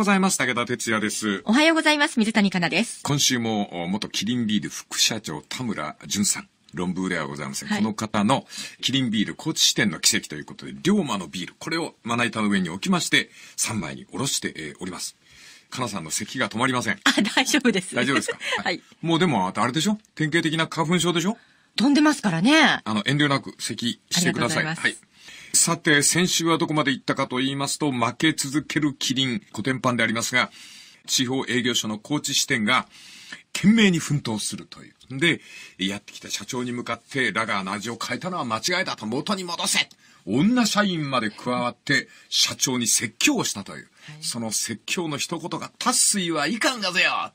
ございます。武田哲也です。おはようございます。水谷香奈です。今週も、元キリンビール副社長田村淳さん。論文ではございません、はい、この方のキリンビール高知支店の奇跡ということで、龍馬のビール、これをまな板の上に置きまして、3枚におろしております。かなさんの咳が止まりません。あ、大丈夫です。大丈夫ですか、はい、もうでも、あれでしょ典型的な花粉症でしょ飛んでますからね。あの、遠慮なく咳してくださいはい。さて、先週はどこまで行ったかと言いますと、負け続けるキリン、古典版でありますが、地方営業所の高知支店が、懸命に奮闘するという。で、やってきた社長に向かって、ラガーの味を変えたのは間違いだと元に戻せ女社員まで加わって社長に説教をしたという、はい、その説教の一言が「達水はいかんがぜよ!」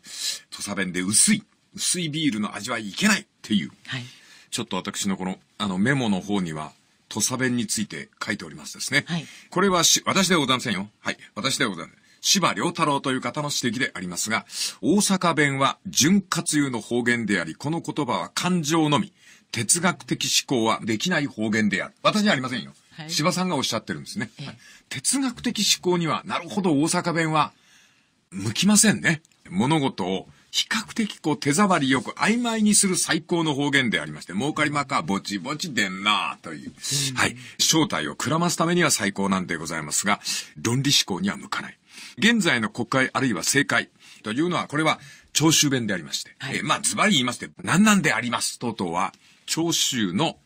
土佐弁で薄い薄いビールの味はいけないっていう、はい、ちょっと私のこのあのメモの方には土佐弁について書いておりますですね。はい、これはし、私ではございませんよ。はい。私ではございません。柴良太郎という方の指摘でありますが、大阪弁は潤滑油の方言であり、この言葉は感情のみ、哲学的思考はできない方言である。私にはありませんよ。はい、柴さんがおっしゃってるんですね、はい、哲学的思考には、なるほど大阪弁は向きませんね。物事を比較的こう手触りよく曖昧にする最高の方言でありまして、儲かりまか、ぼちぼちでんなという、はい。正体をくらますためには最高なんでございますが、論理思考には向かない。現在の国会あるいは政界というのは、これは長州弁でありまして、はい、えまあ、ズバリ言いますと、何なんでありますととは、長州の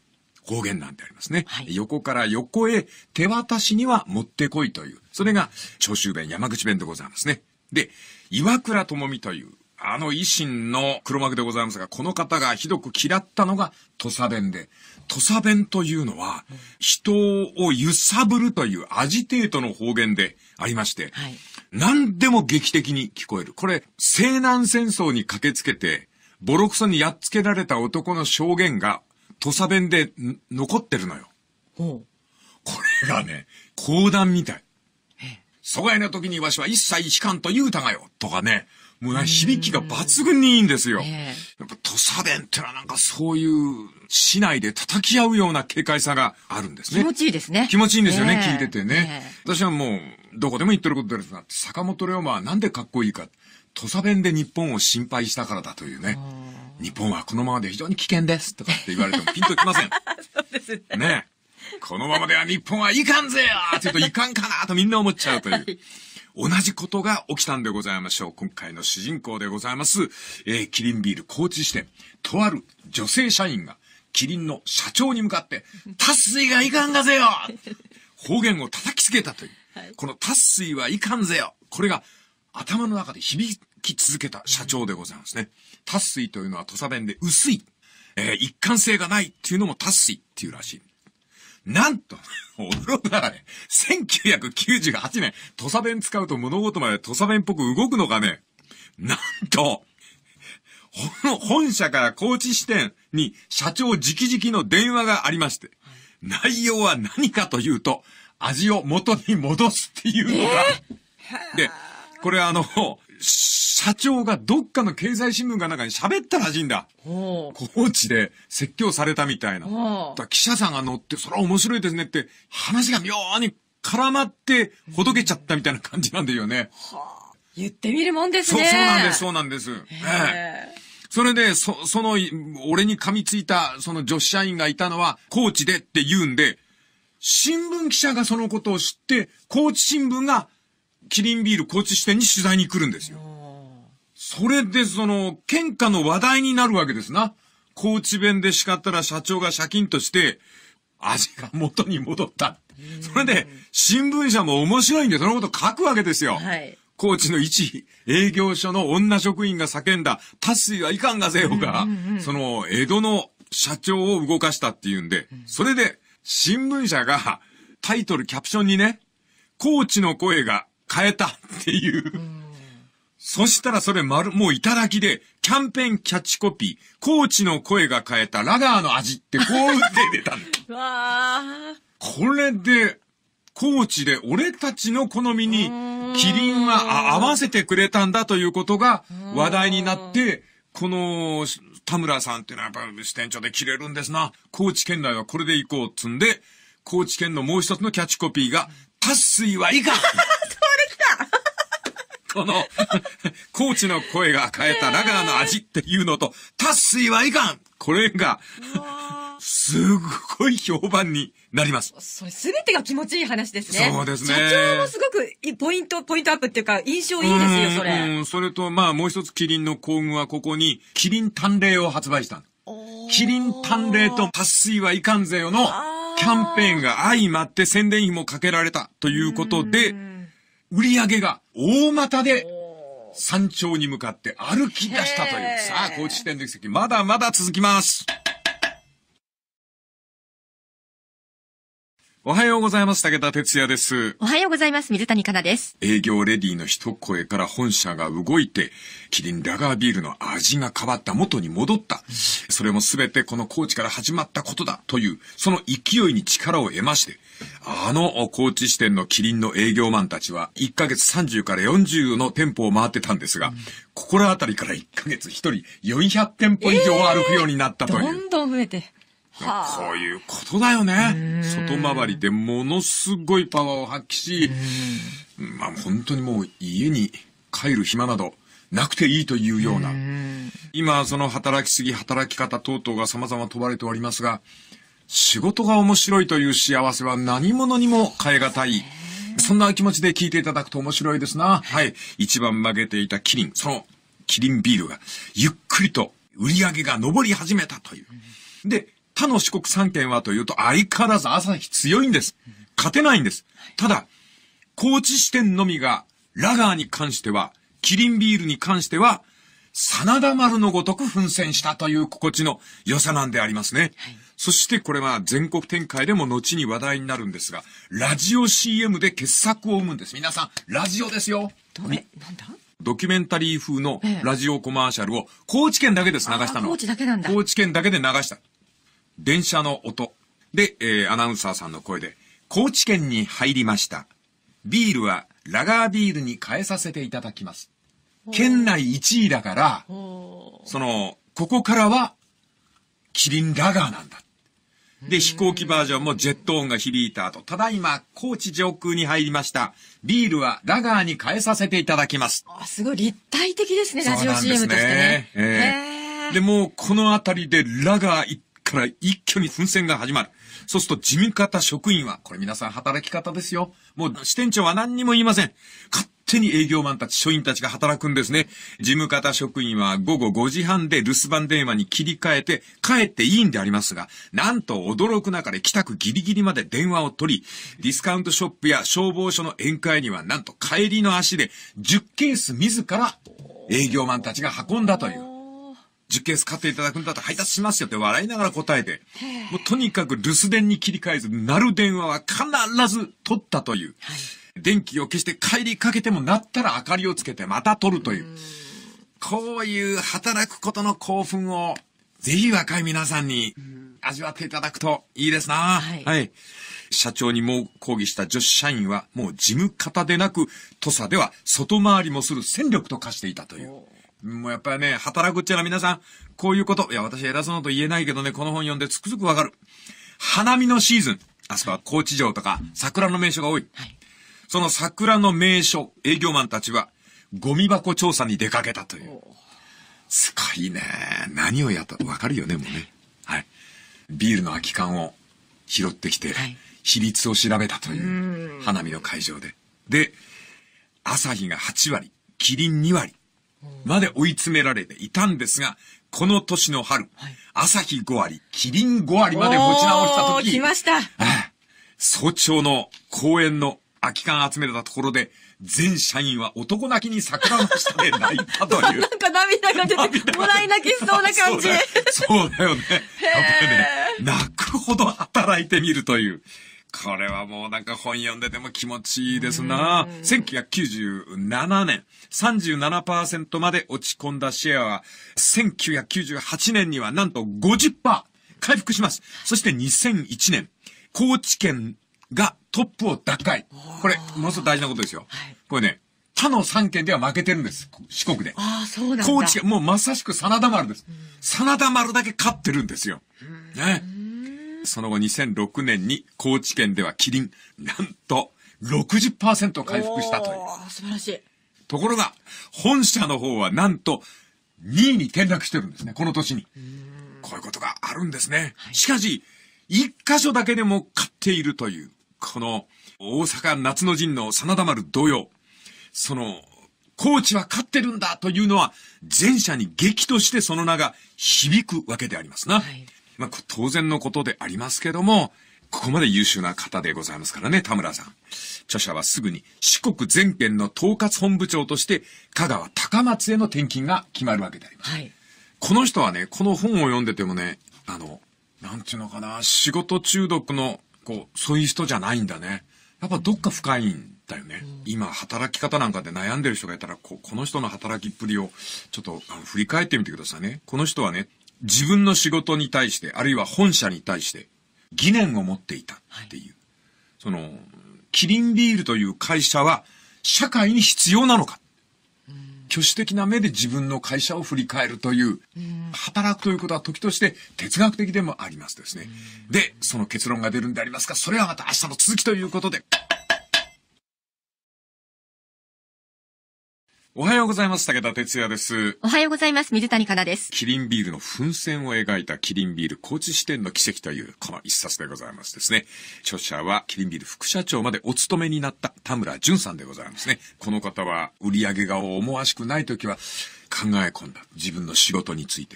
方言なんでありますね、はい。横から横へ手渡しには持ってこいという、それが長州弁、山口弁でございますね。で、岩倉智美という、あの維新の黒幕でございますが、この方がひどく嫌ったのが土佐弁で、土佐弁というのは、人を揺さぶるというアジテートの方言でありまして、何でも劇的に聞こえる。これ、西南戦争に駆けつけて、ボロクソにやっつけられた男の証言が土佐弁で残ってるのよ。これがね、講談みたい。疎外の時にわしは一切悲観と言うたがよ、とかね。もうな、響きが抜群にいいんですよ。えー、やっぱ土佐弁ってのはなんかそういう、市内で叩き合うような軽快さがあるんですね。気持ちいいですね。気持ちいいんですよね、えー、聞いててね、えー。私はもう、どこでも言ってることですが、坂本龍馬はなんでかっこいいか。土佐弁で日本を心配したからだというね。日本はこのままで非常に危険ですとかって言われてもピンときません。そうですね。ねこのままでは日本はいかんぜよって言うといかんかなとみんな思っちゃうという。はい同じことが起きたんでございましょう。今回の主人公でございます、えー、キリンビール高知支店、とある女性社員が、キリンの社長に向かって、達 水がいかんがぜよ 方言を叩きつけたという。はい、この達水はいかんぜよこれが頭の中で響き続けた社長でございますね。達水というのは土佐弁で薄い。えー、一貫性がないっていうのも達水っていうらしい。なんと、驚くならね、1998年、土佐弁使うと物事まで土佐弁っぽく動くのがね、なんと、本社から高知支店に社長直々の電話がありまして、内容は何かというと、味を元に戻すっていうのが、えー、で、これあの、社長がどっかの経済新聞かなんかに喋ったらしいんだ。高知で説教されたみたいな。記者さんが乗って、それは面白いですねって、話が妙に絡まって、ほどけちゃったみたいな感じなんだよね。言ってみるもんですね。そう、そうなんです、そうなんです。えそれで、そ、その、俺に噛みついた、その女子社員がいたのは、高知でって言うんで、新聞記者がそのことを知って、高知新聞がキリンビール高知支店に取材に来るんですよ。それでその、喧嘩の話題になるわけですな。高知弁で叱ったら社長がシャキンとして、味が元に戻った。それで、新聞社も面白いんで、そのこと書くわけですよ。はい。高知の一営業所の女職員が叫んだ、達水はいかんがぜよが、その、江戸の社長を動かしたっていうんで、それで、新聞社が、タイトル、キャプションにね、高知の声が変えたっていう。うそしたらそれ丸、もういただきで、キャンペーンキャッチコピー、コーチの声が変えたラガーの味ってこう打って出たんだ。わこれで、コーチで俺たちの好みに、キリンは合わせてくれたんだということが話題になって、この田村さんっていうのはやっぱ支店長で切れるんですな。高知県内はこれで行こうっつんで、高知県のもう一つのキャッチコピーが、達水はいかんその、コーチの声が変えたラガーの味っていうのと、達水はいかんこれが、すごい評判になります。それ全てが気持ちいい話ですね。そうですね。社長もすごくポイント、ポイントアップっていうか印象いいですよ、それ。うん、それとまあもう一つキリンの工具はここに、キリン淡麗を発売した。キリン淡麗と達水はいかんぜよのキャンペーンが相まって宣伝費もかけられたということで、売り上げが大股で山頂に向かって歩き出したという、さあ、高知支店の席、跡、まだまだ続きます。おはようございます。武田哲也です。おはようございます。水谷香奈です。営業レディの一声から本社が動いて、キリンラガービールの味が変わった元に戻った。それも全てこのコーチから始まったことだという、その勢いに力を得まして、あの高知支店のキリンの営業マンたちは、1ヶ月30から40の店舗を回ってたんですが、うん、心当たりから1ヶ月1人400店舗以上歩くようになったという。えー、どんどん増えて。こういうことだよね。外回りでものすごいパワーを発揮し、まあ本当にもう家に帰る暇などなくていいというような。今その働きすぎ、働き方等々が様々問われておりますが、仕事が面白いという幸せは何者にも変え難い。そんな気持ちで聞いていただくと面白いですな。はい。一番負けていたキリン、そのキリンビールがゆっくりと売り上げが上り始めたという。で、他の四国三県はというと、相変わらず朝日強いんです。勝てないんです。ただ、高知支店のみが、ラガーに関しては、キリンビールに関しては、真田丸のごとく奮戦したという心地の良さなんでありますね。はい、そしてこれは全国展開でも後に話題になるんですが、ラジオ CM で傑作を生むんです。皆さん、ラジオですよ。どれなんだドキュメンタリー風のラジオコマーシャルを、高知県だけです、流したの。高知だけなんだ。高知県だけで流した。電車の音。で、えー、アナウンサーさんの声で、高知県に入りました。ビールはラガービールに変えさせていただきます。県内1位だから、その、ここからは、キリンラガーなんだ。で、飛行機バージョンもジェット音が響いた後、ただいま、高知上空に入りました。ビールはラガーに変えさせていただきます。あ、すごい立体的ですね、ラジオ CM としてね。ね。えー、で、もこの辺りでラガー一から一挙に奮戦が始まる。そうすると事務方職員は、これ皆さん働き方ですよ。もう支店長は何にも言いません。勝手に営業マンたち、署員たちが働くんですね。事務方職員は午後5時半で留守番電話に切り替えて、帰っていいんでありますが、なんと驚く中で帰宅ギリギリまで電話を取り、ディスカウントショップや消防署の宴会には、なんと帰りの足で10ケース自ら営業マンたちが運んだという。10ケース買っていただくんだったら配達しますよって笑いながら答えて、もうとにかく留守電に切り替えず、鳴る電話は必ず取ったという。はい、電気を消して帰りかけても鳴ったら明かりをつけてまた取るという。うこういう働くことの興奮を、ぜひ若い皆さんに味わっていただくといいですな。はい、はい社長にも抗議した女子社員はもう事務方でなく、土佐では外回りもする戦力と化していたという。もうやっぱりね、働くっちゃな皆さん、こういうこと。いや、私偉そうなと言えないけどね、この本読んでつくづくわかる。花見のシーズン。あそこは高知城とか、桜の名所が多い。はい、その桜の名所、営業マンたちは、ゴミ箱調査に出かけたという。すごいね。何をやったわかるよね、もうね。はい。ビールの空き缶を拾ってきて、はい、比率を調べたという、花見の会場で。で、朝日が8割、キリン2割、まで追い詰められていたんですが、この年の春、はい、朝日5割、麒麟5割まで持ち直した時、来ました、早朝の公園の空き缶集めたところで、全社員は男泣きに桜の下で泣いたという。なんか涙が出て、もらい泣きそうな感じ。そうだよね。やっぱりね、泣くほど働いてみるという。これはもうなんか本読んでても気持ちいいですな。1997年、37%まで落ち込んだシェアは、1998年にはなんと50%回復します。そして2001年、高知県がトップを奪回。これ、ものすごく大事なことですよ。はい、これね、他の3県では負けてるんです。四国で。ああ、そうなんだ。高知県、もうまさしく真田丸です。真田丸だけ勝ってるんですよ。ね。その後2006年に高知県ではキリン、なんと60%回復したという。素晴らしい。ところが、本社の方はなんと2位に転落してるんですね、この年に。こういうことがあるんですね。はい、しかし、1箇所だけでも買っているという、この大阪夏の陣の真田丸同様、その、高知は勝ってるんだというのは、前者に激としてその名が響くわけでありますな。はいまあ、当然のことでありますけども、ここまで優秀な方でございますからね、田村さん。著者はすぐに四国全県の統括本部長として、香川高松への転勤が決まるわけであります。はい、この人はね、この本を読んでてもね、あの、なんていうのかな、仕事中毒の、こう、そういう人じゃないんだね。やっぱどっか深いんだよね。うん、今、働き方なんかで悩んでる人がいたら、ここの人の働きっぷりを、ちょっとあの振り返ってみてくださいね。この人はね、自分の仕事に対して、あるいは本社に対して、疑念を持っていたっていう。はい、その、キリンビールという会社は、社会に必要なのか。挙手的な目で自分の会社を振り返るという、働くということは時として哲学的でもありますですね。で、その結論が出るんでありますが、それはまた明日の続きということで。おはようございます。武田哲也です。おはようございます。水谷香奈です。キリンビールの噴戦を描いたキリンビール高知支店の奇跡というこの一冊でございますですね。著者はキリンビール副社長までお勤めになった田村淳さんでございますね。この方は売り上げが思わしくない時は考え込んだ自分の仕事について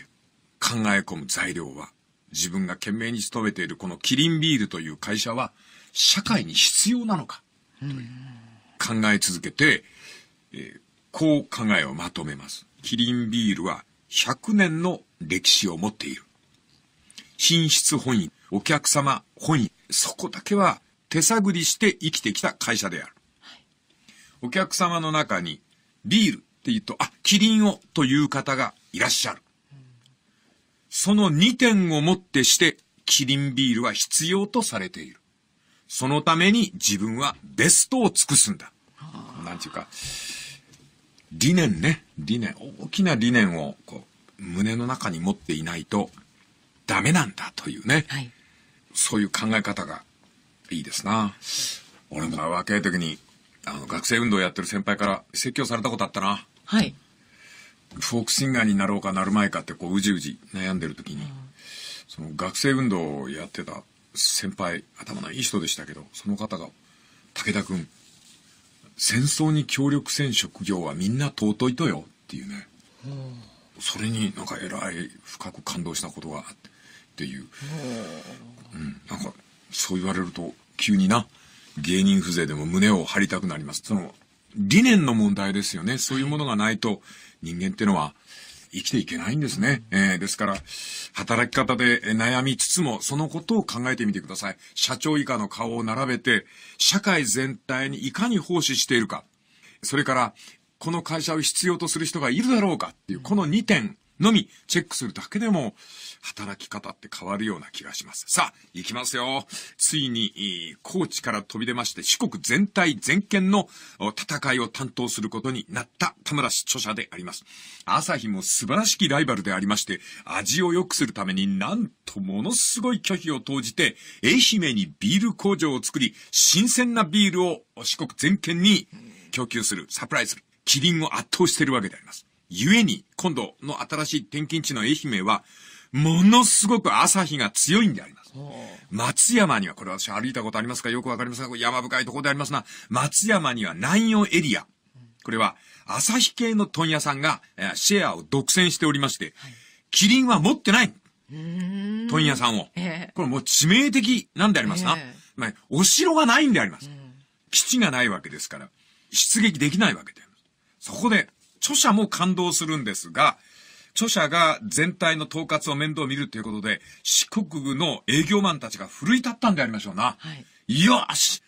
考え込む材料は自分が懸命に勤めているこのキリンビールという会社は社会に必要なのかという考え続けて、えーこう考えをまとめます。キリンビールは100年の歴史を持っている。品質本位、お客様本位、そこだけは手探りして生きてきた会社である。お客様の中にビールって言うと、あ、キリンをという方がいらっしゃる。その2点をもってしてキリンビールは必要とされている。そのために自分はベストを尽くすんだ。なんていうか、理念ね。理念。大きな理念をこう胸の中に持っていないとダメなんだというね。はい、そういう考え方がいいですな。俺も若い時にあの学生運動やってる先輩から説教されたことあったな。はい。フォークシンガーになろうかなるまいかってこううじうじ悩んでる時に、その学生運動をやってた先輩頭のいい人でしたけどその方が「武田君戦争に協力せん職業はみんな尊いとよっていうね、うん、それになんかえらい深く感動したことがあってっていう、うん、うん、なんかそう言われると急にな芸人風情でも胸を張りたくなりますその理念の問題ですよねそういうものがないと人間ってのは生きていけないんですね。えー、ですから、働き方で悩みつつも、そのことを考えてみてください。社長以下の顔を並べて、社会全体にいかに奉仕しているか。それから、この会社を必要とする人がいるだろうかっていう、この2点、のみチェックするだけでも、働き方って変わるような気がします。さあ、行きますよ。ついに、高知から飛び出まして、四国全体全県の戦いを担当することになった田村氏著者であります。朝日も素晴らしきライバルでありまして、味を良くするためになんとものすごい拒否を投じて、愛媛にビール工場を作り、新鮮なビールを四国全県に供給する、サプライする。キリンを圧倒しているわけであります。ゆえに、今度の新しい転勤地の愛媛は、ものすごく朝日が強いんであります。松山には、これ私歩いたことありますかよくわかりません山深いところでありますが、松山には南洋エリア。これは、朝日系の問屋さんが、シェアを独占しておりまして、はい、キリンは持ってない問屋さんを、えー、これもう致命的なんでありますな。えー、まあ、お城がないんであります。基地がないわけですから、出撃できないわけであります。そこで、著者も感動するんですが、著者が全体の統括を面倒見るということで、四国の営業マンたちが奮い立ったんでありましょうな。はい、よし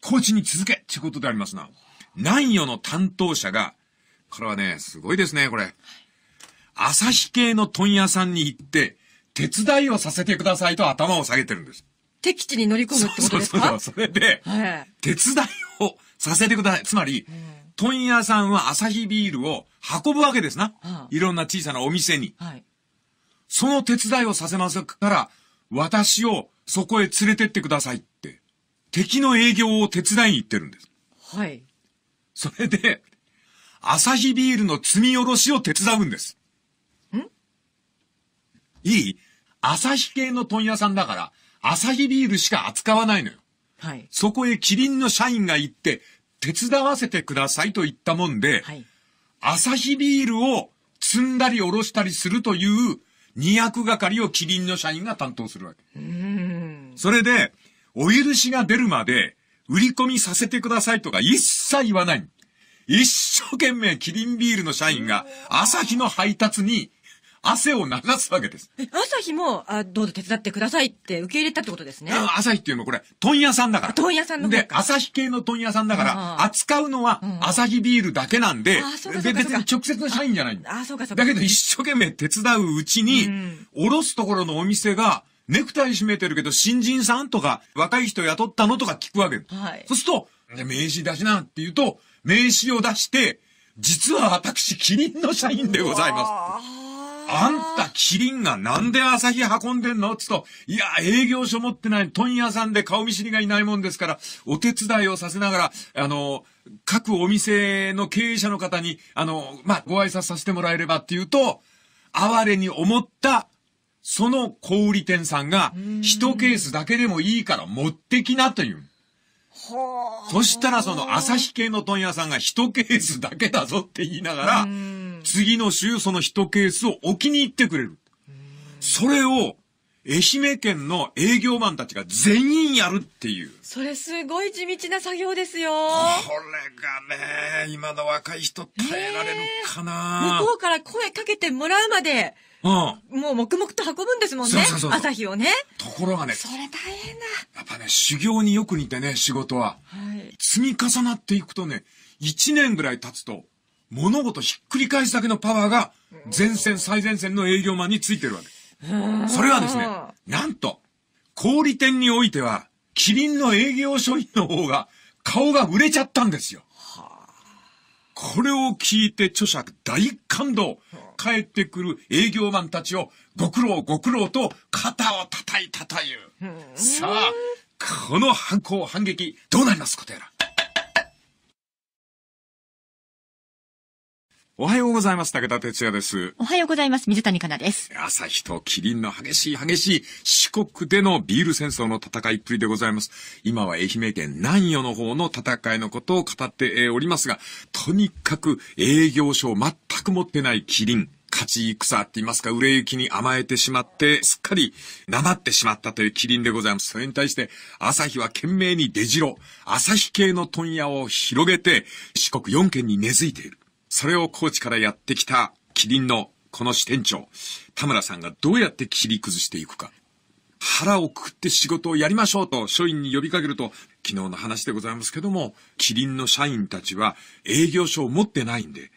工事に続けっていうことでありますな。南予の担当者が、これはね、すごいですね、これ。朝日系の問屋さんに行って、手伝いをさせてくださいと頭を下げてるんです。敵地に乗り込むってことですかそうそうそう。それで、はい、手伝いをさせてください。つまり、うん問屋さんはアサヒビールを運ぶわけですな。はあ、いろんな小さなお店に。はい、その手伝いをさせますから、私をそこへ連れてってくださいって、敵の営業を手伝いに行ってるんです。はい。それで、アサヒビールの積み下ろしを手伝うんです。んいいアサヒ系の問屋さんだから、アサヒビールしか扱わないのよ。はい。そこへキリンの社員が行って、手伝わせてくださいと言ったもんで、はい、朝日ビールを積んだり下ろしたりするという2役係をキリンの社員が担当するわけ。それで、お許しが出るまで売り込みさせてくださいとか一切言わない。一生懸命キリンビールの社員が朝日の配達に汗を流すわけです。え、朝日も、あ、どうぞ手伝ってくださいって受け入れたってことですね。朝日っていうのはこれ、問屋さんだから。問屋さんので、朝日系の問屋さんだから、扱うのは朝日ビールだけなんで、別に直接の社員じゃないんだ。あ、そうかそうか。だけど一生懸命手伝ううちに、おろすところのお店が、ネクタイ締めてるけど、新人さんとか、若い人雇ったのとか聞くわけ。はい。そうすると、名刺出しなって言うと、名刺を出して、実は私、キリンの社員でございます。あんた、キリンがなんで朝日運んでんのつと、いや、営業所持ってない、問屋さんで顔見知りがいないもんですから、お手伝いをさせながら、あの、各お店の経営者の方に、あの、まあ、ご挨拶させてもらえればっていうと、哀れに思った、その小売店さんが、一ケースだけでもいいから持ってきなという。そしたらその朝日系の問屋さんが一ケースだけだぞって言いながら、次の週その一ケースを置きに行ってくれる。それを、愛媛県の営業マンたちが全員やるっていう。それすごい地道な作業ですよ。これがね、今の若い人耐えられるかな、えー、向こうから声かけてもらうまで、うん、もう黙々と運ぶんですもんね。そうそう朝日をね。ところがね。それ大変だ。やっぱね、修行によく似てね、仕事は。はい。積み重なっていくとね、1年ぐらい経つと、物事ひっくり返すだけのパワーが、前線、最前線の営業マンについてるわけ。それはですね、なんと、小売店においては、キリンの営業所員の方が、顔が売れちゃったんですよ。これを聞いて著者大感動。帰ってくる営業マンたちをご苦労ご苦労と肩を叩いたという。さあ、この反抗反撃、どうなりますことやら。おはようございます。武田哲也です。おはようございます。水谷香奈です。朝日とキリンの激しい激しい四国でのビール戦争の戦いっぷりでございます。今は愛媛県南予の方の戦いのことを語っておりますが、とにかく営業所を全く持ってないキリン。勝ち戦って言いますか、売れ行きに甘えてしまって、すっかり黙ってしまったというキリンでございます。それに対して、朝日は懸命に出城、朝日系の問屋を広げて、四国4県に根付いている。それを高知からやってきたキリンのこの支店長、田村さんがどうやって切り崩していくか。腹をくくって仕事をやりましょうと署員に呼びかけると、昨日の話でございますけども、キリンの社員たちは営業所を持ってないんで、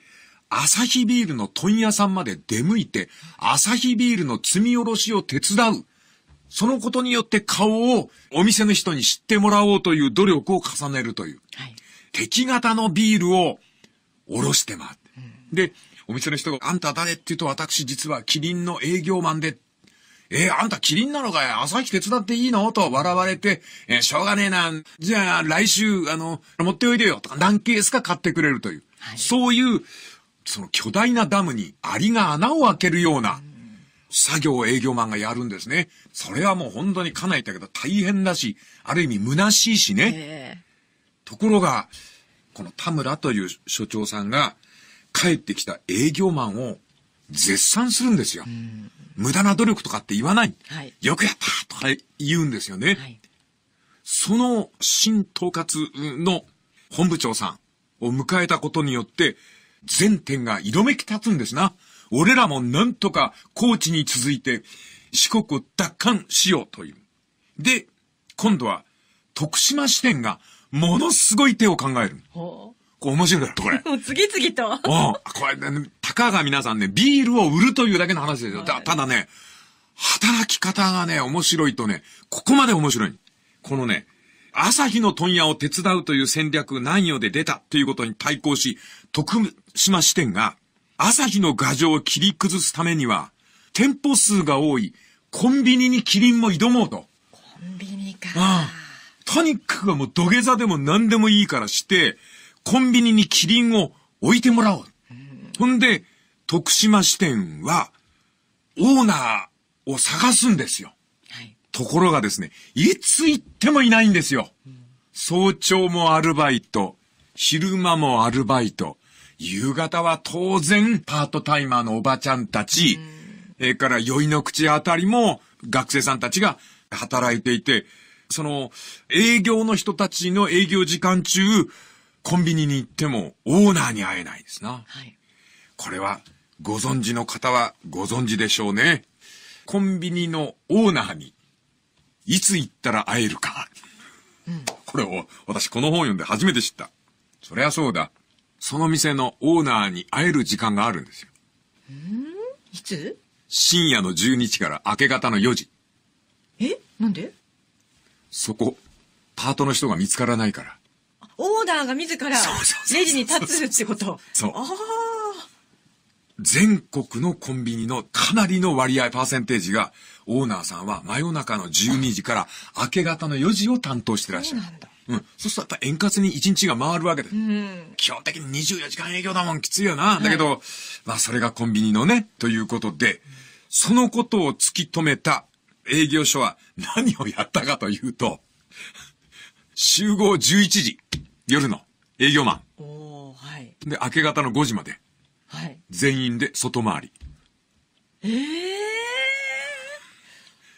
アサヒビールの問屋さんまで出向いて、アサヒビールの積み下ろしを手伝う。そのことによって顔をお店の人に知ってもらおうという努力を重ねるという。はい、敵型のビールをおろしてまって。で、お店の人が、あんた誰って言うと、私実はキリンの営業マンで、えー、あんたキリンなのかよ朝日手伝っていいのと笑われて、えー、しょうがねえな。じゃあ、来週、あの、持っておいでよ。とか、何ケースか買ってくれるという。はい、そういう、その巨大なダムにアリが穴を開けるような、作業を営業マンがやるんですね。それはもう本当に家内だけど大変だし、ある意味虚しいしね。えー、ところが、この田村という所長さんが帰ってきた営業マンを絶賛するんですよ。無駄な努力とかって言わない。はい、よくやったとか言うんですよね。はい、その新統括の本部長さんを迎えたことによって、全店が色めき立つんですな。俺らもなんとか高知に続いて四国を奪還しようという。で、今度は徳島支店がものすごい手を考える。ほう。これ面白いだろ、これ。もう次々と。うん。これ、ね、たかが皆さんね、ビールを売るというだけの話ですよ。たただね、働き方がね、面白いとね、ここまで面白い。このね、朝日の問屋を手伝うという戦略南予で出たということに対抗し、徳島支店が、朝日の牙城を切り崩すためには、店舗数が多いコンビニにキリンも挑もうと。コンビニか。うん。とにかくもう土下座でも何でもいいからして、コンビニにキリンを置いてもらおう。ほんで、徳島支店は、オーナーを探すんですよ。はい、ところがですね、いつ行ってもいないんですよ。早朝もアルバイト、昼間もアルバイト、夕方は当然パートタイマーのおばちゃんたち、うん、えから宵の口あたりも学生さんたちが働いていて、その、営業の人たちの営業時間中、コンビニに行ってもオーナーに会えないですな。はい。これは、ご存知の方はご存知でしょうね。コンビニのオーナーに、いつ行ったら会えるか。うん、これを、私この本読んで初めて知った。そりゃそうだ。その店のオーナーに会える時間があるんですよ。んいつ深夜の12時から明け方の4時。えなんでそこ、パートの人が見つからないから。オーダーが自らレジに立つってことそうああ全国のコンビニのかなりの割合、パーセンテージが、オーナーさんは真夜中の12時から明け方の4時を担当してらっしゃる。うん。そうすると円滑に1日が回るわけです。うん、基本的に24時間営業だもん、きついよな。だけど、はい、まあそれがコンビニのね、ということで、そのことを突き止めた営業所は何をやったかというと、集合11時、夜の営業マン。はい。で、明け方の5時まで。はい。全員で外回り。ええー、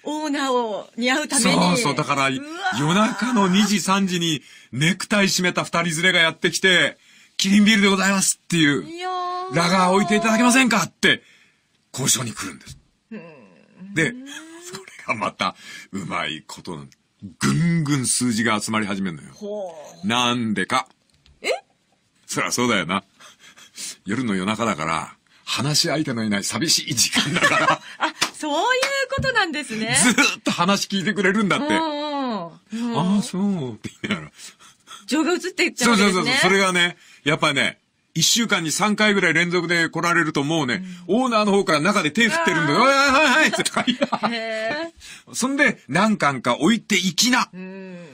オーナーを似合うために。そうそう、だから、夜中の2時、3時にネクタイ締めた二人連れがやってきて、キリンビールでございますっていう、ラガー置いていただけませんかって、交渉に来るんです。で、がまた、うまいことぐんぐん数字が集まり始めるのよ。なんでか。えそりゃそうだよな。夜の夜中だから、話し相手のいない寂しい時間だから。あ、そういうことなんですね。ずっと話聞いてくれるんだって。ああ、そうって言いながら。情が映っていっちゃうんですね。そうそうそう。それがね、やっぱね、一週間に三回ぐらい連続で来られるともうね、うん、オーナーの方から中で手振ってるんだよ。はいはいはいって言ったそんで、何巻か置いていきな。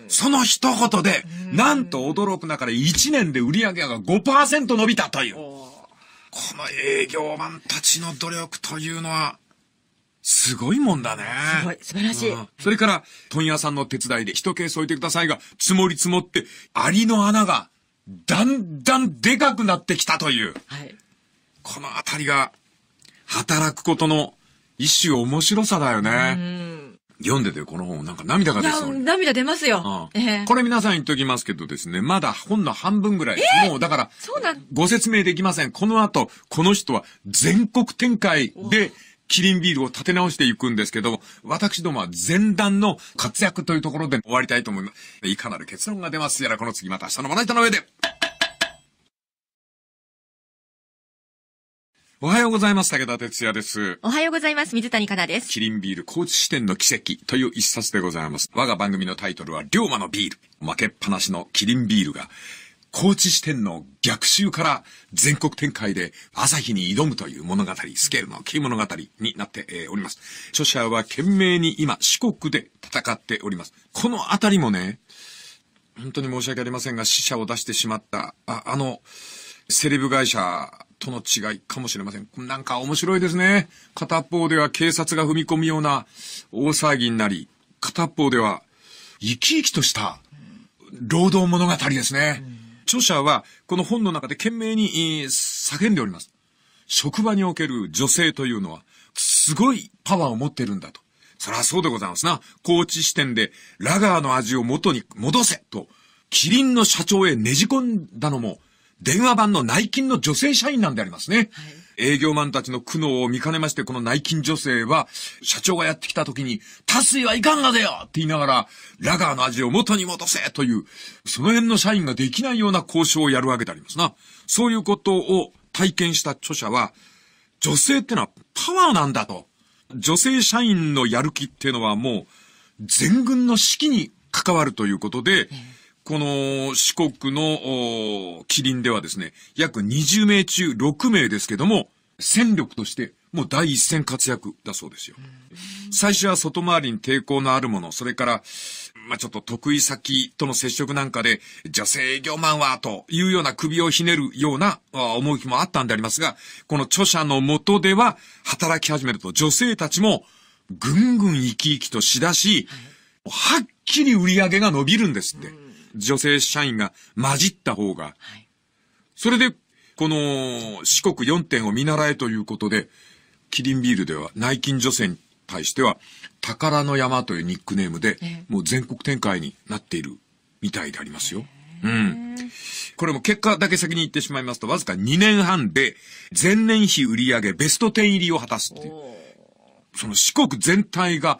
その一言で、なんと驚くなかれ1年で売り上げが5%伸びたという。この営業マンたちの努力というのは、すごいもんだね。すごい、素晴らしい。うん、それから、問屋さんの手伝いで一計添えてくださいが、積もり積もって、ありの穴が、だんだんでかくなってきたという。はい。このあたりが、働くことの一種面白さだよね。うん。読んでて、この本、なんか涙が出そう。涙出ますよ。これ皆さん言っときますけどですね、まだ本の半分ぐらい。えー、もうだから、そうなんご説明できません。この後、この人は全国展開で、キリンビールを立て直していくんですけど私どもは前段の活躍というところで終わりたいと思います。いかなる結論が出ますやら、この次また明日のまな板の上で。おはようございます。武田哲也です。おはようございます。水谷香奈です。キリンビール高知支店の奇跡という一冊でございます。我が番組のタイトルは、龍馬のビール。負けっぱなしのキリンビールが、高知支店の逆襲から全国展開で朝日に挑むという物語、スケールの大きい物語になっております。著者は懸命に今四国で戦っております。このあたりもね、本当に申し訳ありませんが死者を出してしまったあ、あの、セレブ会社との違いかもしれません。なんか面白いですね。片方では警察が踏み込むような大騒ぎになり、片方では生き生きとした労働物語ですね。うん著者は、この本の中で懸命に、叫んでおります。職場における女性というのは、すごいパワーを持ってるんだと。そりゃそうでございますな。高知支店で、ラガーの味を元に戻せと、キリンの社長へねじ込んだのも、電話番の内勤の女性社員なんでありますね。はい営業マンたちの苦悩を見かねまして、この内勤女性は、社長がやってきた時に、タ水はいかんがでよって言いながら、ラガーの味を元に戻せという、その辺の社員ができないような交渉をやるわけでありますな。そういうことを体験した著者は、女性ってのはパワーなんだと。女性社員のやる気っていうのはもう、全軍の士気に関わるということで、えーこの四国のキリンではですね、約20名中6名ですけども、戦力としてもう第一線活躍だそうですよ。最初は外回りに抵抗のあるもの、それから、まあ、ちょっと得意先との接触なんかで、女性営業マンは、というような首をひねるような思いもあったんでありますが、この著者のもとでは、働き始めると女性たちも、ぐんぐん生き生きとしだし、はっきり売り上げが伸びるんですって。女性社員が混じった方が、それで、この四国4点を見習えということで、キリンビールでは内勤女性に対しては、宝の山というニックネームで、もう全国展開になっているみたいでありますよ。うん。これも結果だけ先に言ってしまいますと、わずか2年半で、前年比売上ベスト10入りを果たすっていう。その四国全体が、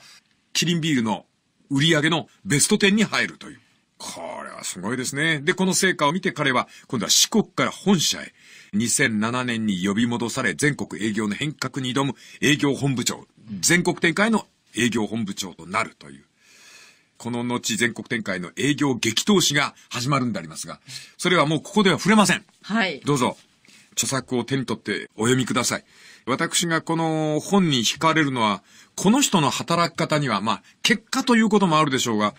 キリンビールの売り上げのベスト10に入るという。これはすごいですね。で、この成果を見て彼は、今度は四国から本社へ、2007年に呼び戻され、全国営業の変革に挑む営業本部長、全国展開の営業本部長となるという。この後、全国展開の営業激闘史が始まるんでありますが、それはもうここでは触れません。はい。どうぞ、著作を手に取ってお読みください。私がこの本に惹かれるのは、この人の働き方には、まあ、結果ということもあるでしょうが、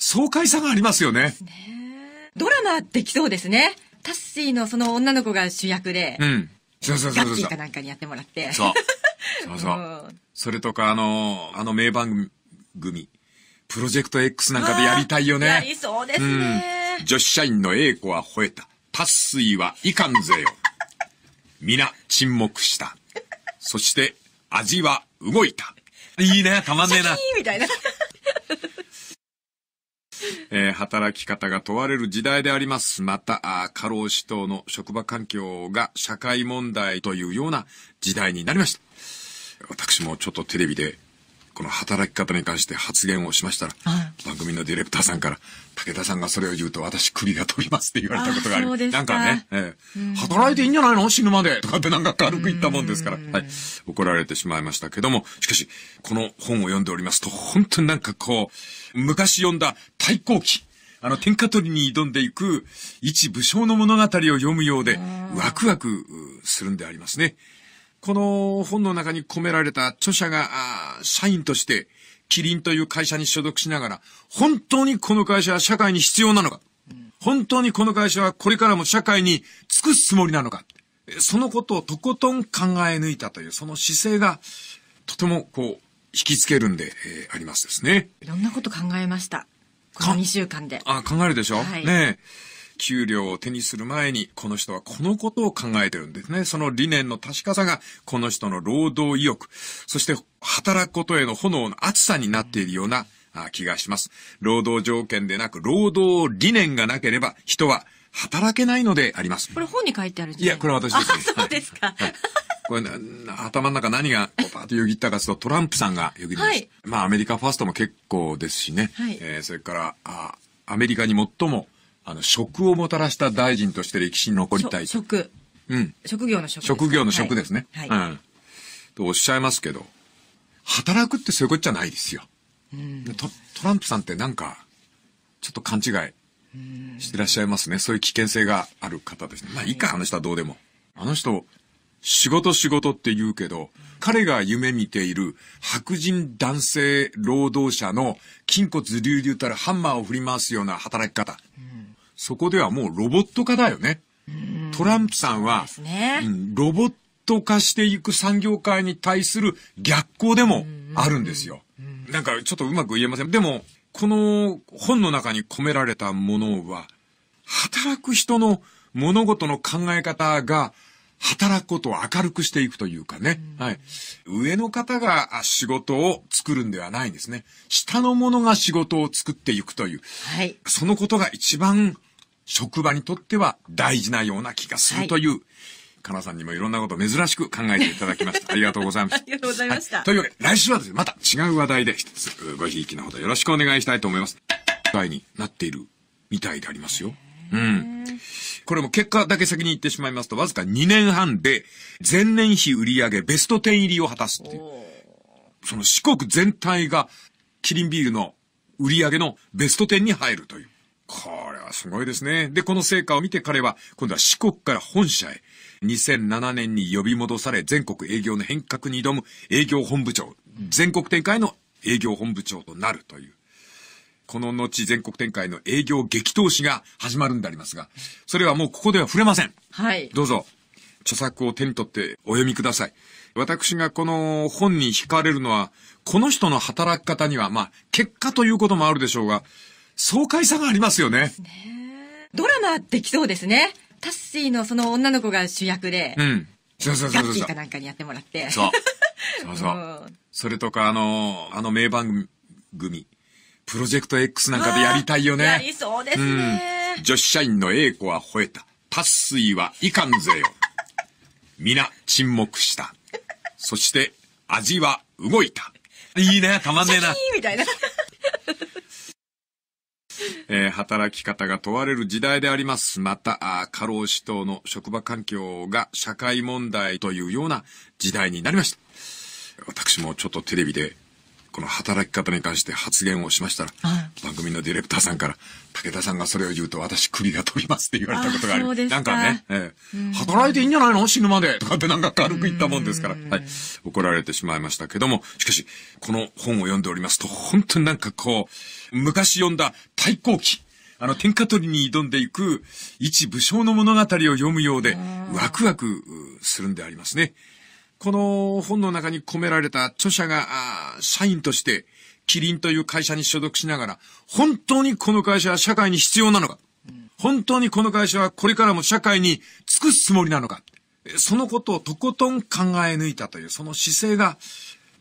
爽快さがありますよね。ねドラマできそうですね。タッシーのその女の子が主役で、うん。そうそうそうそう。ッキーかなんかにやってもらって。そう。そうそう。それとか、あの、あの名番組、プロジェクト X なんかでやりたいよね。やりそうですね、うん。女子社員の A 子は吠えた。タッスイはいかんぜよ。皆沈黙した。そして味は動いた。いいね、たまんねえな。みたいな。えー、働き方が問われる時代であります。また、あ過労死等の職場環境が社会問題というような時代になりました。私もちょっとテレビでこの働き方に関して発言をしましたら、はい、番組のディレクターさんから、武田さんがそれを言うと私首が飛びますって言われたことがあり、ああなんかね、えー、働いていいんじゃないの死ぬまでとかってなんか軽く言ったもんですから、はい、怒られてしまいましたけども、しかし、この本を読んでおりますと、本当になんかこう、昔読んだ対抗期、あの、天下取りに挑んでいく、一武将の物語を読むようで、ワクワクするんでありますね。この本の中に込められた著者が、社員として、キリンという会社に所属しながら、本当にこの会社は社会に必要なのか、本当にこの会社はこれからも社会に尽くすつもりなのか、そのことをとことん考え抜いたという、その姿勢が、とてもこう、引きつけるんで、えー、ありますですね。いろんなこと考えました。この2週間で。あ、考えるでしょ、はい、ねえ。給料を手にする前に、この人はこのことを考えてるんですね。その理念の確かさが、この人の労働意欲、そして働くことへの炎の熱さになっているような気がします。労働条件でなく、労働理念がなければ、人は働けないのであります。これ本に書いてあるいですかいや、これ私です、ね。そうですか。はいこれ、頭の中何がこうパーッとよぎったかというと、トランプさんがよぎりました。はい、まあ、アメリカファーストも結構ですしね。はい、えー、それから、あアメリカに最もあの、職をもたらした大臣として歴史に残りたいと。職。うん。職業の職、職業の職ですね。はい。はい、うん。とおっしゃいますけど、働くってそういうことじゃないですよ。うんト、トランプさんってなんか、ちょっと勘違いしてらっしゃいますね。そういう危険性がある方ですね。まあ、いいか、あの人はどうでも。あの人、仕事仕事って言うけど、彼が夢見ている白人男性労働者の筋骨隆々たるハンマーを振り回すような働き方。そこではもうロボット化だよね。トランプさんは、ね、うん、ロボット化していく産業界に対する逆行でもあるんですよ。なんかちょっとうまく言えません。でも、この本の中に込められたものは、働く人の物事の考え方が、働くことを明るくしていくというかね、はい。上の方が仕事を作るんではないんですね。下の者が仕事を作っていくという。はい。そのことが一番職場にとっては大事なような気がするという、はい、かなさんにもいろんなこと珍しく考えていただきました。ありがとうございました。ありがとうございました、はい、というわけで、来週はですね、また違う話題で一つごひいきのほどよろしくお願いしたいと思います。機会になっているみたいでありますよ。うん。これも結果だけ先に言ってしまいますと、わずか2年半で前年比売上ベスト10入りを果たすっていう。その四国全体がキリンビールの売り上げのベスト10に入るという。これはすごいですね。で、この成果を見て彼は、今度は四国から本社へ、2007年に呼び戻され、全国営業の変革に挑む営業本部長、全国展開の営業本部長となるという。この後全国展開の営業激闘史が始まるんでありますが、それはもうここでは触れません。はい。どうぞ、著作を手に取ってお読みください。私がこの本に惹かれるのは、この人の働き方には、まあ、結果ということもあるでしょうが、爽快さがありますよね。ドラマできそうですね。タッシーのその女の子が主役で、うん。そうそうそうそう。ガッキーかなんかにやってもらって。そう。そうそう。それとか、あの、あの名番組、プロジェクト X なんかでやりたいよね。やりそうですね、うん。女子社員の A 子は吠えた。タッスイはいかんぜよ。皆沈黙した。そして味は動いた。いいね、たまんねえな。みたいな。えー、働き方が問われる時代であります。また、過労死等の職場環境が社会問題というような時代になりました。私もちょっとテレビでこの働き方に関して発言をしましたら、はい、番組のディレクターさんから、武田さんがそれを言うと私首が飛びますって言われたことがあります。なんかね、えー、働いていいんじゃないの死ぬまでとかってなんか軽く言ったもんですから、はい、怒られてしまいましたけども、しかし、この本を読んでおりますと、本当になんかこう、昔読んだ対抗期。あの、天下取りに挑んでいく一武将の物語を読むようで、ワクワクするんでありますね。この本の中に込められた著者が、社員として、キリンという会社に所属しながら、本当にこの会社は社会に必要なのか、うん、本当にこの会社はこれからも社会に尽くすつもりなのか、そのことをとことん考え抜いたという、その姿勢が、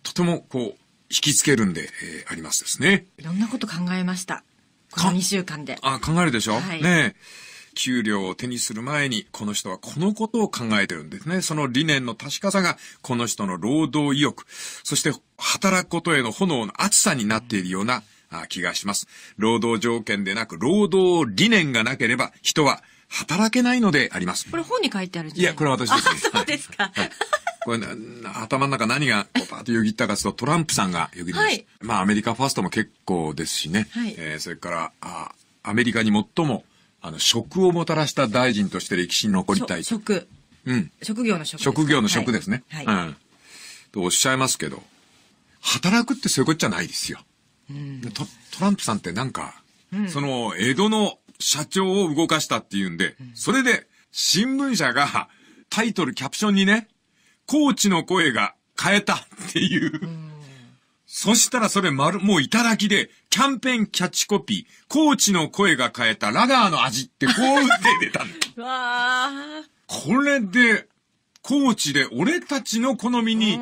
とてもこう、引きつけるんで、えー、ありますですね。いろんなこと考えました。この2週間で。あ、考えるでしょ、はい、ねえ。給料を手にする前に、この人はこのことを考えてるんですね。その理念の確かさが、この人の労働意欲、そして働くことへの炎の熱さになっているような気がします。労働条件でなく、労働理念がなければ、人は働けないのであります。これ本に書いてあるんですいや、これ私です、ね。そうですか。はいこれ、頭の中何がこうパーッとよぎったかというと、トランプさんがよぎりました。はい、まあ、アメリカファーストも結構ですしね。はい、えー、それから、あアメリカに最もあの、職をもたらした大臣として歴史に残りたい。職。うん。職業の職、職業の職ですね。はい。はい、うん。とおっしゃいますけど、働くってそういうことじゃないですよ。うん、トトランプさんってなんか、うん、その、江戸の社長を動かしたっていうんで、うん、それで、新聞社がタイトル、キャプションにね、コーチの声が変えたっていう、うんそしたらそれ丸、もういただきで、キャンペーンキャッチコピー、コーチの声が変えたラガーの味ってこう打って出たん わこれで、コーチで俺たちの好みに、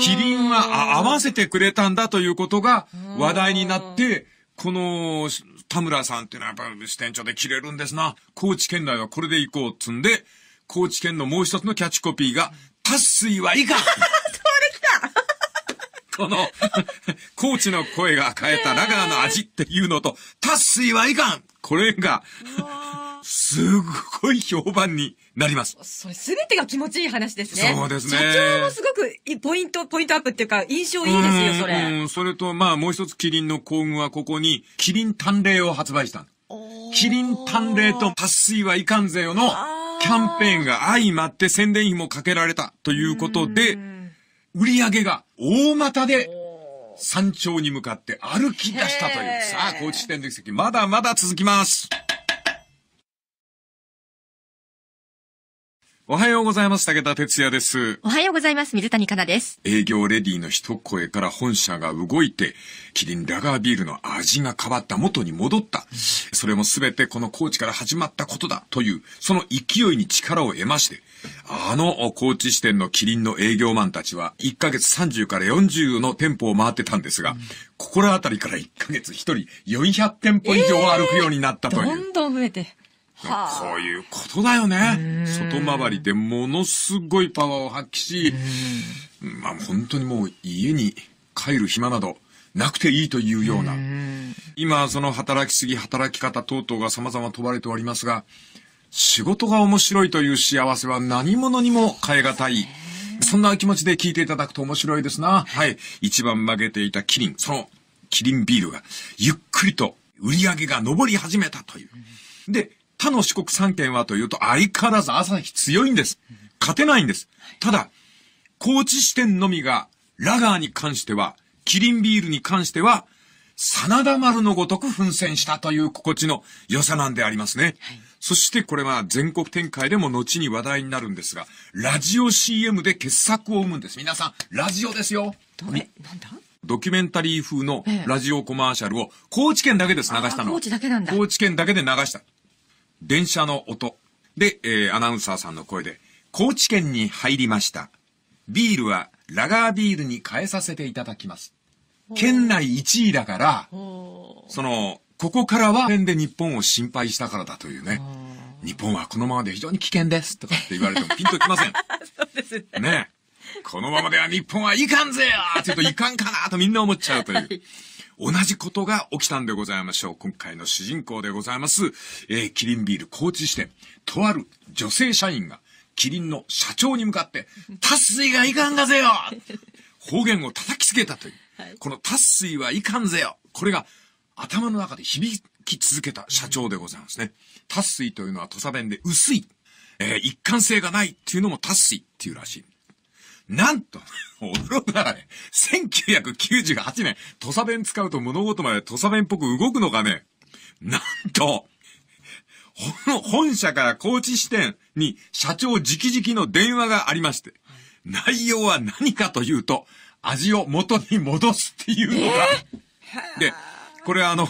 キリンは合わせてくれたんだということが話題になって、この田村さんっていうのはやっぱ支店長で切れるんですな。高知県内はこれで行こうっつんで、高知県のもう一つのキャッチコピーが、達水はいかんこの、コーチの声が変えたラガーの味っていうのと、達水はいかんこれが、すっごい評判になります。それ全てが気持ちいい話ですね。そうですね。社長もすごくポイント、ポイントアップっていうか、印象いいですよ、それ。うん、それと、まあ、もう一つキリンの工具はここに、キリン淡麗を発売した。キリン淡麗と達水はいかんぜよの、キャンペーンが相まって宣伝費もかけられたということで、売り上げが大股で、山頂に向かって歩き出したという。さあ、高知支店の席、まだまだ続きます。おはようございます。武田哲也です。おはようございます。水谷香奈です。営業レディの一声から本社が動いて、キリンラガービールの味が変わった、元に戻った。それも全てこの高知から始まったことだという、その勢いに力を得まして、あの高知支店のキリンの営業マンたちは、1ヶ月30から40の店舗を回ってたんですが、うん、心当たりから1ヶ月1人400店舗以上歩くようになったという。えー、どんどん増えて。はあ、ういうことだよね。外回りでものすごいパワーを発揮し、まあ本当にもう家に帰る暇などなくていいというような。今その働きすぎ、働き方等々が様々問われておりますが、仕事が面白いという幸せは何者にも変え難い。そんな気持ちで聞いていただくと面白いですな。はい。一番負けていたキリン、そのキリンビールがゆっくりと売り上げが上り始めたという。で、他の四国三県はというと、相変わらず朝日強いんです。勝てないんです。ただ、高知支店のみが、ラガーに関しては、キリンビールに関しては、真田丸のごとく奮戦したという心地の良さなんでありますね。はい、そしてこれは全国展開でも後に話題になるんですが、ラジオ CM で傑作を生むんです。皆さん、ラジオですよ。どれなんだドキュメンタリー風のラジオコマーシャルを高知県だけです流したの。高知だけなんだ。高知県だけで流した。電車の音。で、えー、アナウンサーさんの声で、高知県に入りました。ビールはラガービールに変えさせていただきます。県内1位だから、その、ここからは、県で日本を心配したからだというね。日本はこのままで非常に危険ですとかって言われても ピンときません。そうですね。ねこのままでは日本はいかんぜよって言うといかんかなとみんな思っちゃうという。はい同じことが起きたんでございましょう。今回の主人公でございます、えー、キリンビール高知支店、とある女性社員が、キリンの社長に向かって、達水がいかんがぜよ方言を叩きつけたという。はい、この達水はいかんぜよこれが頭の中で響き続けた社長でございますね。達水というのは土佐弁で薄い。えー、一貫性がないっていうのも達水っていうらしい。なんと、驚くならね、1998年、土佐弁使うと物事まで土佐弁っぽく動くのがね、なんと、本社から高知支店に社長直々の電話がありまして、内容は何かというと、味を元に戻すっていうのが、で、これあの、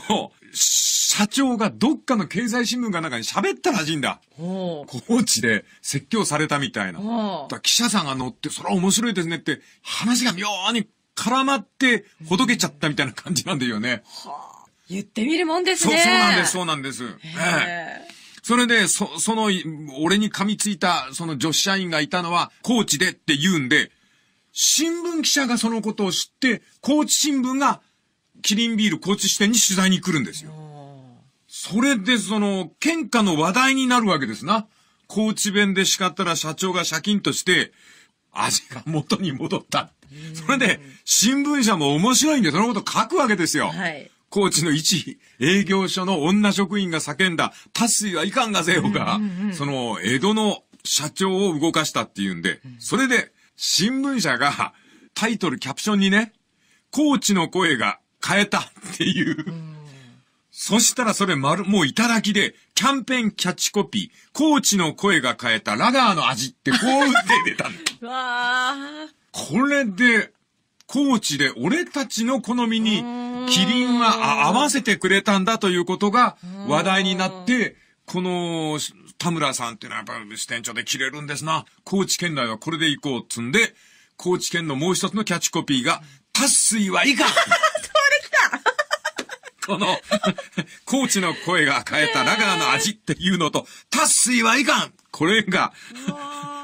社長がどっかの経済新聞かなんかに喋ったらしいんだ。コーチで説教されたみたいな。記者さんが乗って、それは面白いですねって、話が妙に絡まって、ほどけちゃったみたいな感じなんだよね。はあ、言ってみるもんですね。そう、そうなんです、そうなんです。ええそれで、そ、その、俺に噛みついた、その女子社員がいたのは、高知でって言うんで、新聞記者がそのことを知って、高知新聞がキリンビール高知支店に取材に来るんですよ。それでその、喧嘩の話題になるわけですな。高知弁で叱ったら社長がシャキンとして、味が元に戻った。それで、新聞社も面白いんで、そのこと書くわけですよ。はい。高知の一営業所の女職員が叫んだ、達水はいかんがぜよが、その、江戸の社長を動かしたっていうんで、それで、新聞社が、タイトル、キャプションにね、高知の声が変えたっていう。うそしたらそれ丸、もういただきで、キャンペーンキャッチコピー、コーチの声が変えたラガーの味ってこう打って出たんだ。わこれで、コーチで俺たちの好みに、キリンは合わせてくれたんだということが話題になって、この、田村さんっていうのはやっぱ支店長で切れるんですな。高知県内はこれで行こうっつんで、高知県のもう一つのキャッチコピーが、達水はいかんこの、コーチの声が変えたラガーの味っていうのと、達水はいかんこれが、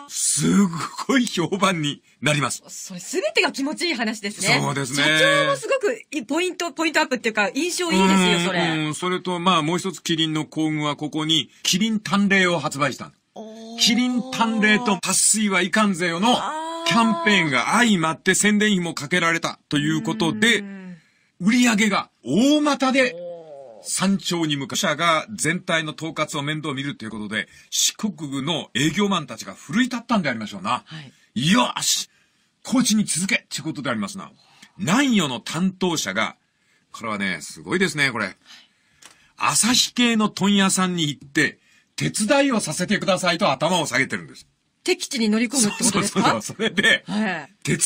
すごい評判になります。それ全てが気持ちいい話ですね。そうですね。社長もすごくポイント、ポイントアップっていうか、印象いいですよ、それ。うん、それと、まあ、もう一つキリンの工具はここに、キリン淡麗を発売した。キリン淡麗と達水はいかんぜよの、キャンペーンが相まって宣伝費もかけられたということで、売り上げが大股で、山頂に向かう。社が全体の統括を面倒見るということで、四国の営業マンたちが奮い立ったんでありましょうな。はい、よし高知に続けってことでありますな。南予の担当者が、これはね、すごいですね、これ。朝日系の問屋さんに行って、手伝いをさせてくださいと頭を下げてるんです。敵地に乗り込むってことですかそうそうそう。それで、はい、手伝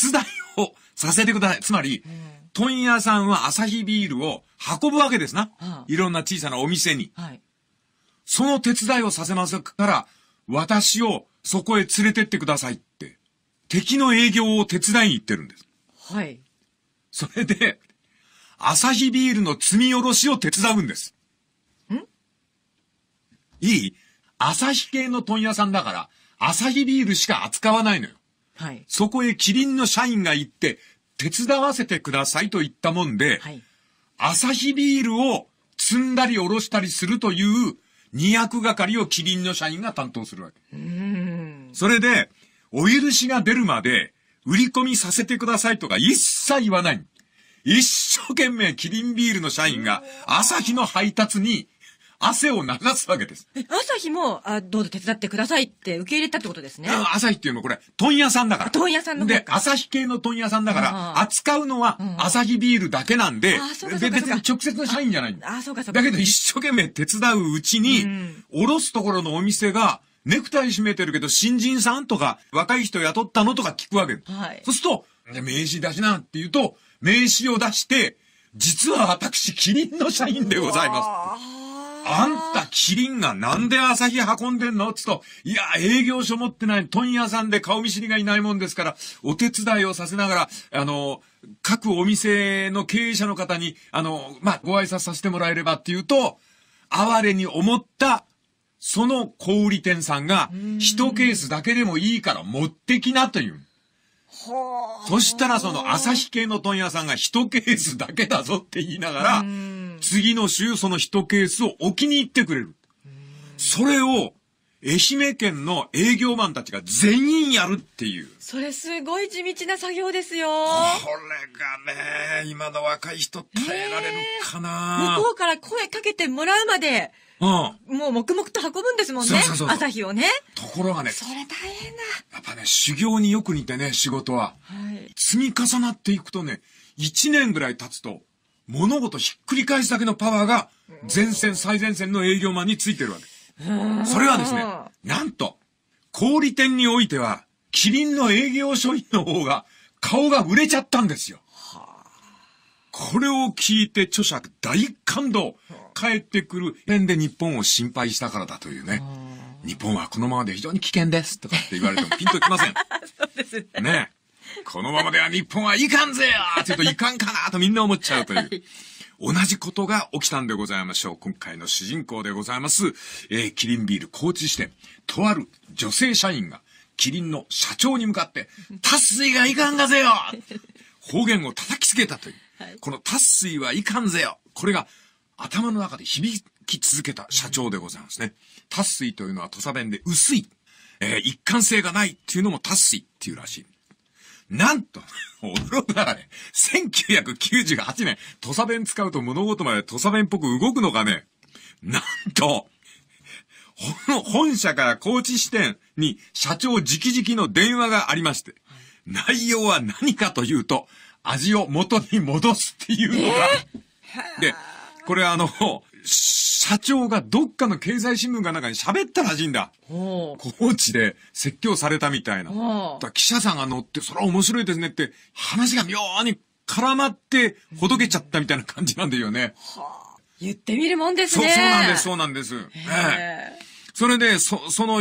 いをさせてください。つまり、うん問屋さんはアサヒビールを運ぶわけですな。はあ、いろんな小さなお店に。はい、その手伝いをさせますから、私をそこへ連れてってくださいって、敵の営業を手伝いに行ってるんです。はい。それで、アサヒビールの積み下ろしを手伝うんです。んいい朝日系の問屋さんだから、アサヒビールしか扱わないのよ。はい。そこへキリンの社員が行って、手伝わせてくださいと言ったもんで、はい、朝日ビールを積んだり下ろしたりするという2役係をキリンの社員が担当するわけ。それで、お許しが出るまで売り込みさせてくださいとか一切言わない。一生懸命キリンビールの社員が朝日の配達に汗を流すわけです。え、朝日も、あ、どうぞ手伝ってくださいって受け入れたってことですね。朝日っていうのはこれ、問屋さんだから。問屋さんので、朝日系の問屋さんだから、扱うのは朝日ビールだけなんで、で別に直接の社員じゃないんあ、そうかそうか。だけど一生懸命手伝ううちに、おろすところのお店が、ネクタイ締めてるけど、新人さんとか、若い人雇ったのとか聞くわけ。はい。そうすると、名刺出しなって言うと、名刺を出して、実は私、キリンの社員でございます。あんた、キリンがなんで朝日運んでんのつと、いや、営業所持ってない、問屋さんで顔見知りがいないもんですから、お手伝いをさせながら、あの、各お店の経営者の方に、あの、まあ、ご挨拶させてもらえればっていうと、哀れに思った、その小売店さんが、一ケースだけでもいいから持ってきなという。そしたらその朝日系の問屋さんが一ケースだけだぞって言いながら、次の週その一ケースを置きに行ってくれる。それを、愛媛県の営業マンたちが全員やるっていう。それすごい地道な作業ですよ。これがね、今の若い人耐えられるかな、向こうから声かけてもらうまで、うん、もう黙々と運ぶんですもんね。そうそう朝日をね。ところがね。それ大変だ。やっぱね、修行によく似てね、仕事は。はい、積み重なっていくとね、一年ぐらい経つと、物事ひっくり返すだけのパワーが、前線、最前線の営業マンについてるわけ。それはですね、なんと、小売店においては、キリンの営業所員の方が、顔が売れちゃったんですよ。これを聞いて著者大感動。帰ってくる面で日本を心配したからだというね。日本はこのままで非常に危険ですとかって言われてもピンときません。そうですね。ねこのままでは日本はいかんぜよちょっといかんかなとみんな思っちゃうという。同じことが起きたんでございましょう。今回の主人公でございます、えー、キリンビール高知支店、とある女性社員が、キリンの社長に向かって、達水がいかんがぜよ方言を叩きつけたという。はい、この達水はいかんぜよこれが頭の中で響き続けた社長でございますね。達水というのは土佐弁で薄い。えー、一貫性がないっていうのも達水っていうらしい。なんと、驚くならね、1998年、土佐弁使うと物事まで土佐弁っぽく動くのがね、なんと、本社から高知支店に社長直々の電話がありまして、内容は何かというと、味を元に戻すっていうのが、で、これあの、社長がどっかの経済新聞かなんかに喋ったらしいんだ。高知で説教されたみたいな。記者さんが乗って、それは面白いですねって、話が妙に絡まって、ほどけちゃったみたいな感じなんだよね。はあ、言ってみるもんですね。そう、そうなんです、そうなんです。ええそれで、そ、その、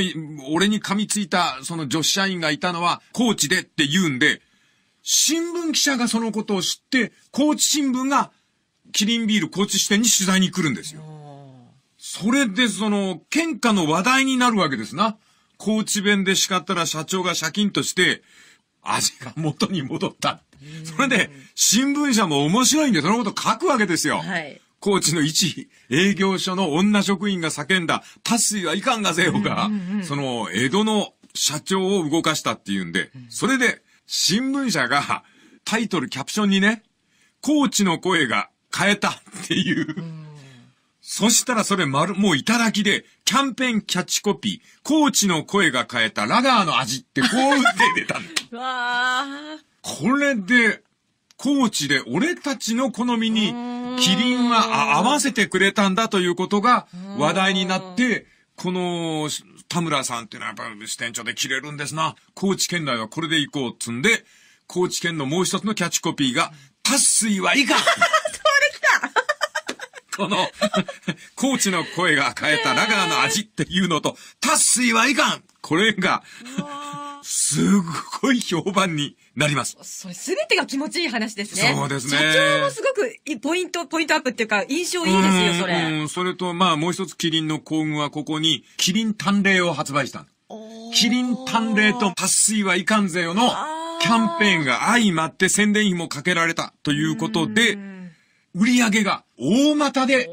俺に噛みついた、その女子社員がいたのは、高知でって言うんで、新聞記者がそのことを知って、高知新聞がキリンビール高知支店に取材に来るんですよ。それでその、喧嘩の話題になるわけですな。高知弁で叱ったら社長がシャキンとして、味が元に戻った。それで、新聞社も面白いんで、そのこと書くわけですよ。はい。高知の一営業所の女職員が叫んだ、達水はいかんがぜよが、その、江戸の社長を動かしたっていうんで、それで、新聞社が、タイトル、キャプションにね、高知の声が変えたっていう。うそしたらそれ丸、もういただきで、キャンペーンキャッチコピー、コーチの声が変えたラガーの味ってこう打って出たんで わこれで、コーチで俺たちの好みに、キリンは合わせてくれたんだということが話題になって、この田村さんっていうのはやっぱ支店長で切れるんですな。高知県内はこれで行こうっつんで、高知県のもう一つのキャッチコピーが、達水はいかんこの、コーチの声が変えたラガーの味っていうのと、達水はいかんこれが、すごい評判になります。それ全てが気持ちいい話ですね。そうですね。社長もすごくポイント、ポイントアップっていうか、印象いいですよ、それ。うん、それと、まあ、もう一つキリンの工具はここに、キリン淡麗を発売した。キリン淡麗と達水はいかんぜよの、キャンペーンが相まって宣伝費もかけられたということで、売り上げが大股で、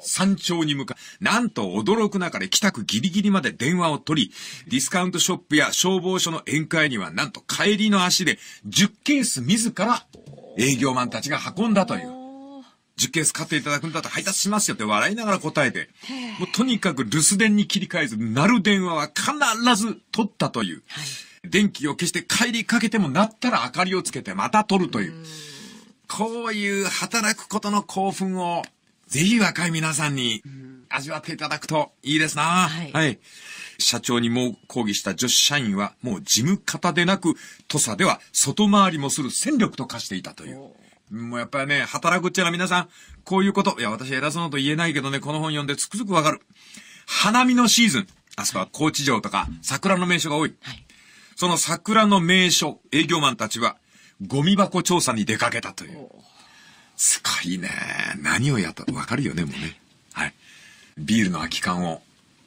山頂に向かう。なんと驚くなかれ帰宅ギリギリまで電話を取り、ディスカウントショップや消防署の宴会にはなんと帰りの足で10ケース自ら営業マンたちが運んだという。10ケース買っていただくんだと配達しますよって笑いながら答えて、もうとにかく留守電に切り替えず、鳴る電話は必ず取ったという。はい、電気を消して帰りかけても鳴ったら明かりをつけてまた取るという。うこういう働くことの興奮を、ぜひ若い皆さんに味わっていただくといいですな。はい、はい。社長にも抗議した女子社員は、もう事務方でなく、土佐では外回りもする戦力と化していたという。もうやっぱりね、働くっちゃな皆さん、こういうこと。いや、私偉そうなと言えないけどね、この本読んでつくづくわかる。花見のシーズン。あそこは高知城とか、桜の名所が多い。はい、その桜の名所、営業マンたちは、ゴミ箱調査に出かけたという。すごいね。何をやったわかるよね、もうね。はい。ビールの空き缶を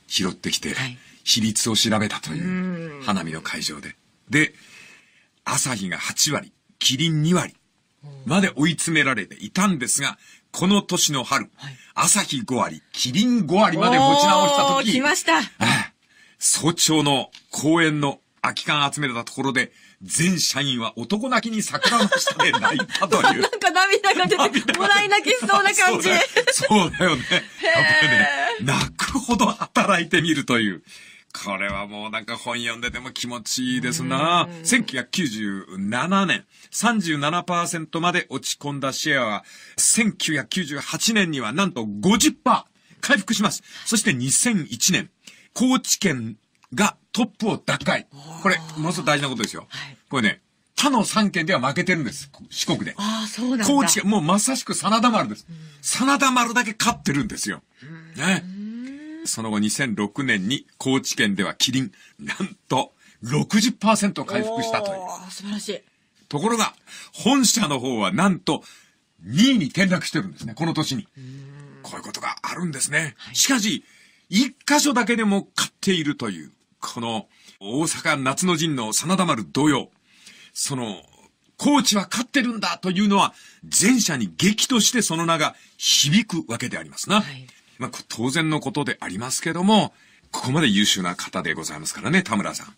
拾ってきて、比率を調べたという花見の会場で。で、朝日が8割、キリン2割まで追い詰められていたんですが、この年の春、はい、朝日5割、キリン5割まで持ち直した時。来ました。早朝の公園の空き缶集めたところで、全社員は男泣きに桜の下で泣いたという。なんか涙が出て、もらい泣きそうな感じ。そうだよね。ね、泣くほど働いてみるという。これはもうなんか本読んでても気持ちいいですな。1997年、37%まで落ち込んだシェアは、1998年にはなんと50%回復します。そして2001年、高知県がトップを奪回。これ、ものすごく大事なことですよ。はい、これね、他の3県では負けてるんです。四国で。ああ、そうなん高知県、もうまさしく真田丸です。真田丸だけ勝ってるんですよ。ね。その後2006年に高知県ではキリン、なんと60%回復したという。あ素晴らしい。ところが、本社の方はなんと2位に転落してるんですね、この年に。こういうことがあるんですね。はい、しかし、1箇所だけでも勝っているという。この、大阪夏の陣の真田丸同様、その、高知は勝ってるんだというのは、前者に激としてその名が響くわけでありますな。はい、まあ、当然のことでありますけども、ここまで優秀な方でございますからね、田村さん。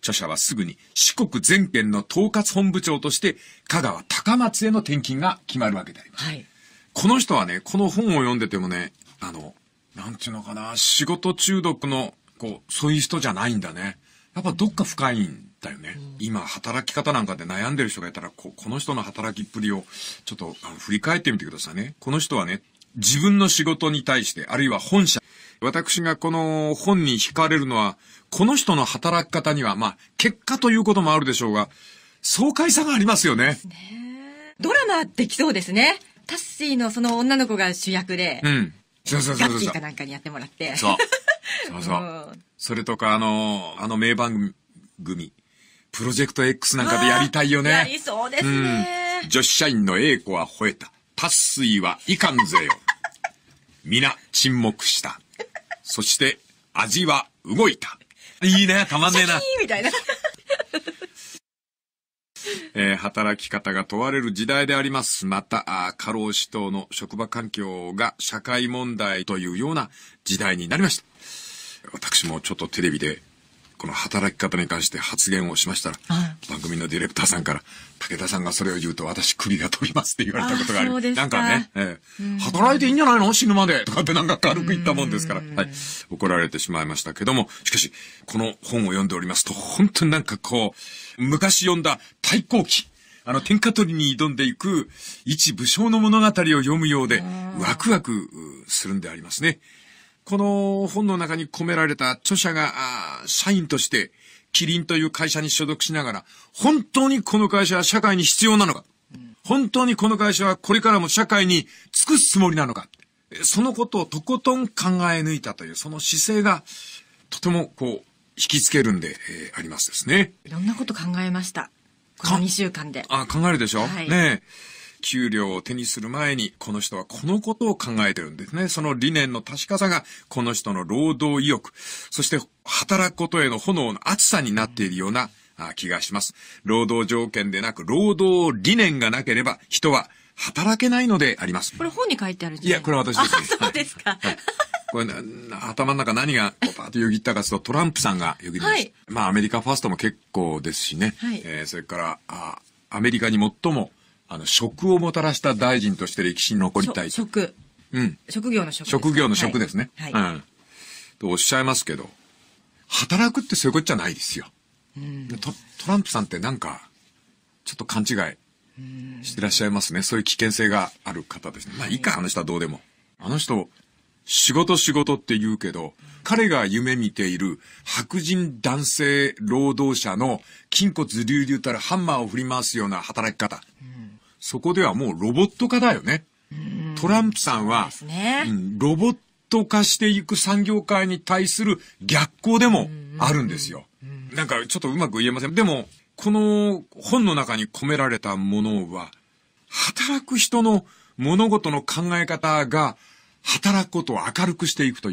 著者はすぐに四国全県の統括本部長として、香川高松への転勤が決まるわけであります。はい、この人はね、この本を読んでてもね、あの、なんていうのかな、仕事中毒のこう、そういう人じゃないんだね。やっぱどっか深いんだよね。うん、今、働き方なんかで悩んでる人がいたら、ここの人の働きっぷりを、ちょっとあの振り返ってみてくださいね。この人はね、自分の仕事に対して、あるいは本社、私がこの本に惹かれるのは、この人の働き方には、まあ、結果ということもあるでしょうが、爽快さがありますよね。ねドラマできそうですね。タッシーのその女の子が主役で、うん。そうそうそうそう。ガッキーかなんかにやってもらって。そう。そうそう。それとか、あの、あの名番組、プロジェクト X なんかでやりたいよね。やりそうですね、うん。女子社員の A 子は吠えた。達水はいかんぜよ。皆沈黙した。そして味は動いた。いいね、たまんねえな。みたいな。えー、働き方が問われる時代であります。また、あ過労死等の職場環境が社会問題というような時代になりました。私もちょっとテレビでこの働き方に関して発言をしましたら、はい、番組のディレクターさんから、武田さんがそれを言うと私首が飛びますって言われたことがあり、あなんかね、えー、働いていいんじゃないの死ぬまでとかってなんか軽く言ったもんですから、はい、怒られてしまいましたけども、しかし、この本を読んでおりますと、本当になんかこう、昔読んだ対抗期。あの、天下取りに挑んでいく、一武将の物語を読むようで、ワクワクするんでありますね。この本の中に込められた著者が、社員として、キリンという会社に所属しながら、本当にこの会社は社会に必要なのか、本当にこの会社はこれからも社会に尽くすつもりなのか、そのことをとことん考え抜いたという、その姿勢が、とてもこう、引きつけるんで、えー、ありますですね。いろんなこと考えました。この2週間で。あ、考えるでしょ、はい、ねえ。給料を手にする前に、この人はこのことを考えてるんですね。その理念の確かさが、この人の労働意欲、そして働くことへの炎の熱さになっているような気がします。労働条件でなく、労働理念がなければ、人は働けないのであります。これ本に書いてあるいですいや、これ私です、ね。そうですか。はいこれ、頭の中何がこうパーッとよぎったかというと、トランプさんがよぎりました。はい、まあ、アメリカファーストも結構ですしね。はい、えー、それから、あアメリカに最もあの、職をもたらした大臣として歴史に残りたい。職。うん。職業の職、職業の職ですね。はい。うん。とおっしゃいますけど、働くってそういうことじゃないですよ。うん、トトランプさんってなんか、ちょっと勘違いしてらっしゃいますね。そういう危険性がある方ですね。まあ、いいか、あの人はどうでも。あの人、仕事仕事って言うけど、彼が夢見ている白人男性労働者の筋骨隆々たるハンマーを振り回すような働き方。うんそこではもうロボット化だよね。トランプさんは、ねうん、ロボット化していく産業界に対する逆行でもあるんですよ。なんかちょっとうまく言えません。でも、この本の中に込められたものは、働く人の物事の考え方が働くことを明るくしていくという。